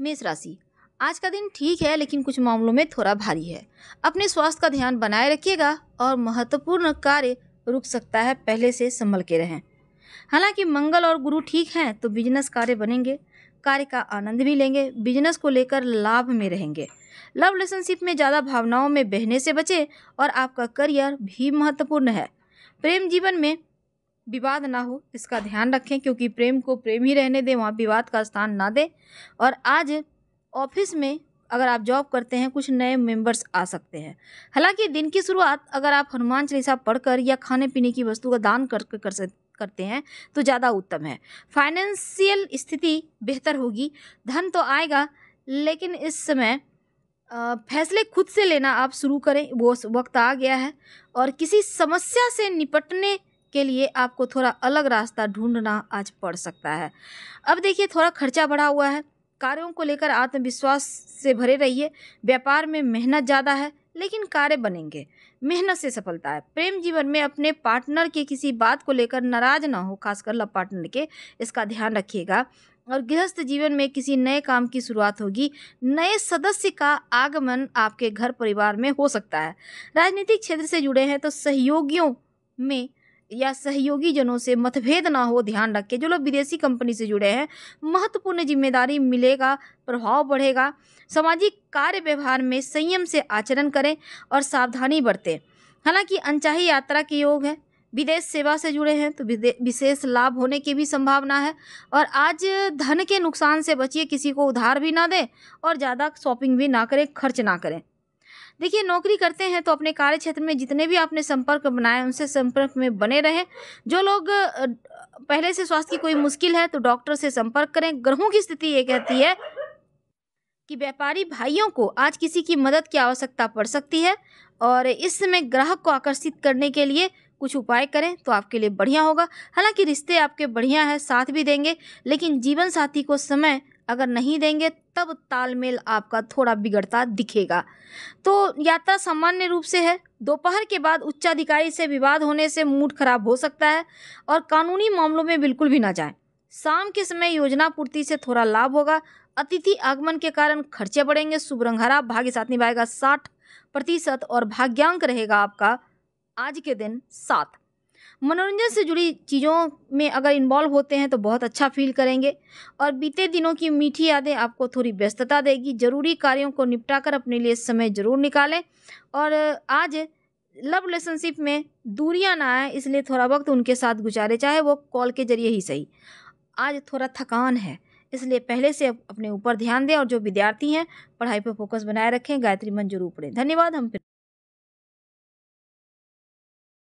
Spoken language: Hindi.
मेष राशि आज का दिन ठीक है लेकिन कुछ मामलों में थोड़ा भारी है अपने स्वास्थ्य का ध्यान बनाए रखिएगा और महत्वपूर्ण कार्य रुक सकता है पहले से संभल के रहें हालांकि मंगल और गुरु ठीक हैं तो बिजनेस कार्य बनेंगे कार्य का आनंद भी लेंगे बिजनेस को लेकर लाभ में रहेंगे लव रिलेशनशिप में ज़्यादा भावनाओं में बहने से बचें और आपका करियर भी महत्वपूर्ण है प्रेम जीवन में विवाद ना हो इसका ध्यान रखें क्योंकि प्रेम को प्रेम ही रहने दें वहाँ विवाद का स्थान ना दें और आज ऑफिस में अगर आप जॉब करते हैं कुछ नए मेंबर्स आ सकते हैं हालांकि दिन की शुरुआत अगर आप हनुमान चालीसा पढ़कर या खाने पीने की वस्तु का दान कर कर करते हैं तो ज़्यादा उत्तम है फाइनेंशियल स्थिति बेहतर होगी धन तो आएगा लेकिन इस समय फैसले खुद से लेना आप शुरू करें वो वक्त आ गया है और किसी समस्या से निपटने के लिए आपको थोड़ा अलग रास्ता ढूंढना आज पड़ सकता है अब देखिए थोड़ा खर्चा बढ़ा हुआ है कार्यों को लेकर आत्मविश्वास से भरे रहिए व्यापार में मेहनत ज़्यादा है लेकिन कार्य बनेंगे मेहनत से सफलता है प्रेम जीवन में अपने पार्टनर के किसी बात को लेकर नाराज ना हो खासकर लव पार्टनर के इसका ध्यान रखिएगा और गृहस्थ जीवन में किसी नए काम की शुरुआत होगी नए सदस्य का आगमन आपके घर परिवार में हो सकता है राजनीतिक क्षेत्र से जुड़े हैं तो सहयोगियों में या सहयोगी जनों से मतभेद ना हो ध्यान रख के जो लोग विदेशी कंपनी से जुड़े हैं महत्वपूर्ण जिम्मेदारी मिलेगा प्रभाव बढ़ेगा सामाजिक कार्य व्यवहार में संयम से आचरण करें और सावधानी बरतें हालांकि अनचाही यात्रा के योग है विदेश सेवा से जुड़े हैं तो विशेष लाभ होने की भी संभावना है और आज धन के नुकसान से बचिए किसी को उधार भी ना दें और ज़्यादा शॉपिंग भी ना करें खर्च ना करें देखिए नौकरी करते हैं तो अपने कार्य क्षेत्र में जितने भी आपने संपर्क बनाए उनसे संपर्क में बने रहें जो लोग पहले से स्वास्थ्य की कोई मुश्किल है तो डॉक्टर से संपर्क करें ग्रहों की स्थिति ये कहती है कि व्यापारी भाइयों को आज किसी की मदद की आवश्यकता पड़ सकती है और इस समय ग्राहक को आकर्षित करने के लिए कुछ उपाय करें तो आपके लिए बढ़िया होगा हालांकि रिश्ते आपके बढ़िया हैं साथ भी देंगे लेकिन जीवन साथी को समय अगर नहीं देंगे तब तालमेल आपका थोड़ा बिगड़ता दिखेगा तो यात्रा सामान्य रूप से है दोपहर के बाद उच्चाधिकारी से विवाद होने से मूड खराब हो सकता है और कानूनी मामलों में बिल्कुल भी ना जाए शाम के समय योजना पूर्ति से थोड़ा लाभ होगा अतिथि आगमन के कारण खर्चे बढ़ेंगे शुभ रंग हरा भाग्य साथ निभाएगा साठ प्रतिशत और भाग्यांक रहेगा आपका आज के दिन सात मनोरंजन से जुड़ी चीज़ों में अगर इन्वॉल्व होते हैं तो बहुत अच्छा फील करेंगे और बीते दिनों की मीठी यादें आपको थोड़ी व्यस्तता देगी ज़रूरी कार्यों को निपटाकर अपने लिए समय ज़रूर निकालें और आज लव रिलेशनशिप में दूरियां ना आए इसलिए थोड़ा वक्त उनके साथ गुजारे चाहे वो कॉल के जरिए ही सही आज थोड़ा थकान है इसलिए पहले से अपने ऊपर ध्यान दें और जो विद्यार्थी हैं पढ़ाई पर फोकस बनाए रखें गायत्री मंजूर उपड़े धन्यवाद हम फिर